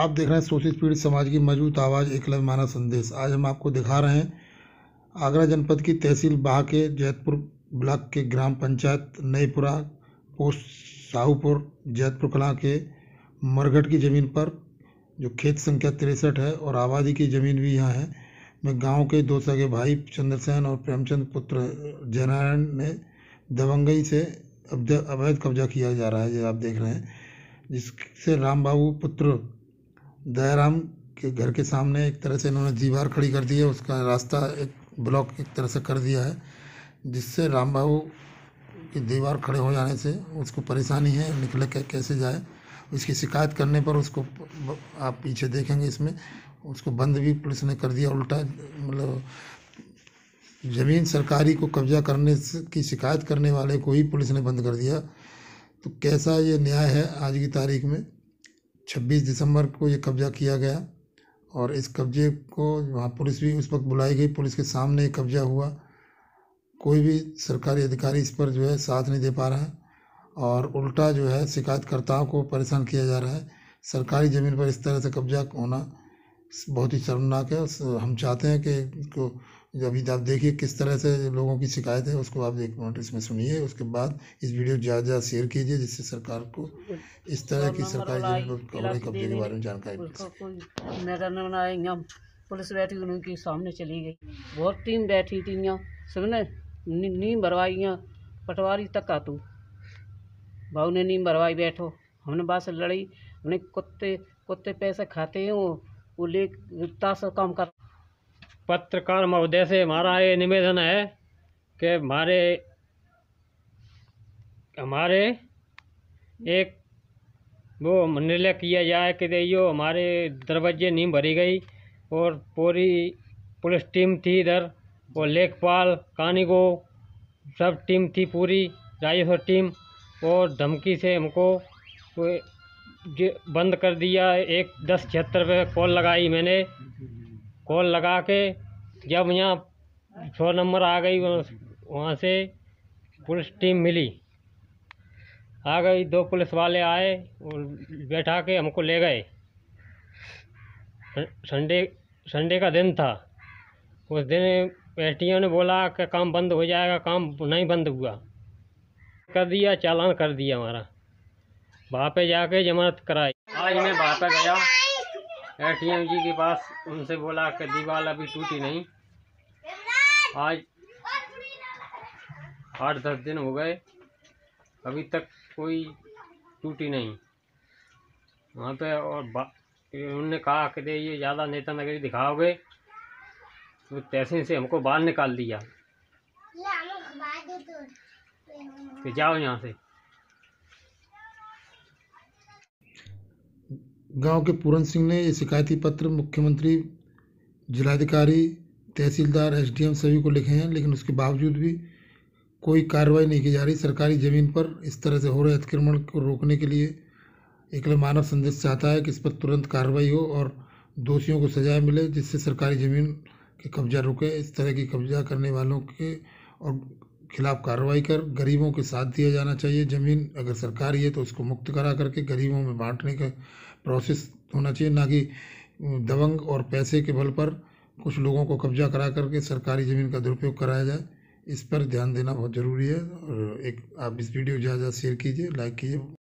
आप देख रहे हैं शोषित पीड़ित समाज की मजबूत आवाज़ एकलव्य माना संदेश आज हम आपको दिखा रहे हैं आगरा जनपद की तहसील बाह के जैतपुर ब्लॉक के ग्राम पंचायत नईपुरा पोस्ट साहूपुर जैतपुर कला के मरघट की ज़मीन पर जो खेत संख्या तिरसठ है और आबादी की ज़मीन भी यहाँ है मैं गांव के दो सगे भाई चंद्रसेन और प्रेमचंद पुत्र जयनारायण ने दबंगई से अवैध कब्जा किया जा रहा है जो आप देख रहे हैं जिससे राम बाबू पुत्र दयाराम के घर के सामने एक तरह से इन्होंने दीवार खड़ी कर दी है उसका रास्ता एक ब्लॉक एक तरह से कर दिया है जिससे राम बाबू की दीवार खड़े हो जाने से उसको परेशानी है निकले कैसे जाए उसकी शिकायत करने पर उसको आप पीछे देखेंगे इसमें उसको बंद भी पुलिस ने कर दिया उल्टा मतलब ज़मीन सरकारी को कब्जा करने की शिकायत करने वाले को ही पुलिस ने बंद कर दिया तो कैसा ये न्याय है आज की तारीख में छब्बीस दिसंबर को ये कब्ज़ा किया गया और इस कब्ज़े को वहाँ पुलिस भी उस वक्त बुलाई गई पुलिस के सामने ये कब्ज़ा हुआ कोई भी सरकारी अधिकारी इस पर जो है साथ नहीं दे पा रहा है और उल्टा जो है शिकायतकर्ताओं को परेशान किया जा रहा है सरकारी ज़मीन पर इस तरह से कब्जा होना बहुत ही शर्मनाक है हम चाहते हैं कि इसको जो अभी आप देखिए किस तरह से लोगों की शिकायत है उसको आप एक मिनट इसमें सुनिए उसके बाद इस वीडियो ज़्यादा ज़्यादा शेयर कीजिए जिससे सरकार को इस तरह की सरकारी कमरे कब्जे के बारे में जानकारी मिल सके पुलिस बैठी उनके सामने चली गई बहुत टीम बैठी थी यहाँ सबने नीम भरवाई यहाँ पटवारी तक आ तू भाऊ ने नीम भरवाई बैठो हमने बात से लड़ी हमने कुत्ते कुत्ते पैसे खाते हैं वो ले ताश काम कर पत्रकार महोदय से हमारा ये निवेदन है कि हमारे हमारे एक वो निर्णय किया जाए कि यो हमारे दरवाजे नहीं भरी गई और पूरी पुलिस टीम थी इधर और लेखपाल कानीगो सब टीम थी पूरी राजस्व टीम और धमकी से हमको बंद कर दिया एक दस छिहत्तर पे कॉल लगाई मैंने कॉल लगा के जब यहाँ सौ नंबर आ गई वहाँ से पुलिस टीम मिली आ गई दो पुलिस वाले आए और बैठा के हमको ले गए संडे संडे का दिन था उस दिन एस ने बोला कि काम बंद हो जाएगा काम नहीं बंद हुआ कर दिया चालान कर दिया हमारा वहाँ पे जाके जमानत कराई आज मैं वहाँ पे गया एटीएम जी के पास उनसे बोला कि दीवार अभी टूटी नहीं आज आठ दस दिन हो गए अभी तक कोई टूटी नहीं वहाँ पे और उनने कहा कि दे ये ज़्यादा नेता नगरी दिखाओगे तो तैसे से हमको बाहर निकाल दिया कि जाओ यहाँ से गांव के पूरन सिंह ने ये शिकायती पत्र मुख्यमंत्री जिलाधिकारी तहसीलदार एसडीएम सभी को लिखे हैं लेकिन उसके बावजूद भी कोई कार्रवाई नहीं की जा रही सरकारी ज़मीन पर इस तरह से हो रहे अतिक्रमण को रोकने के लिए एक मानव संदेश चाहता है कि इस पर तुरंत कार्रवाई हो और दोषियों को सजाएं मिले जिससे सरकारी ज़मीन के कब्जा रुके इस तरह की कब्जा करने वालों के और खिलाफ कार्रवाई कर गरीबों के साथ दिया जाना चाहिए ज़मीन अगर सरकारी है तो उसको मुक्त करा करके गरीबों में बांटने का प्रोसेस होना चाहिए ना कि दबंग और पैसे के बल पर कुछ लोगों को कब्जा करा करके सरकारी ज़मीन का दुरुपयोग कराया जाए इस पर ध्यान देना बहुत ज़रूरी है और एक आप इस वीडियो ज़्यादा ज़्यादा शेयर कीजिए लाइक कीजिए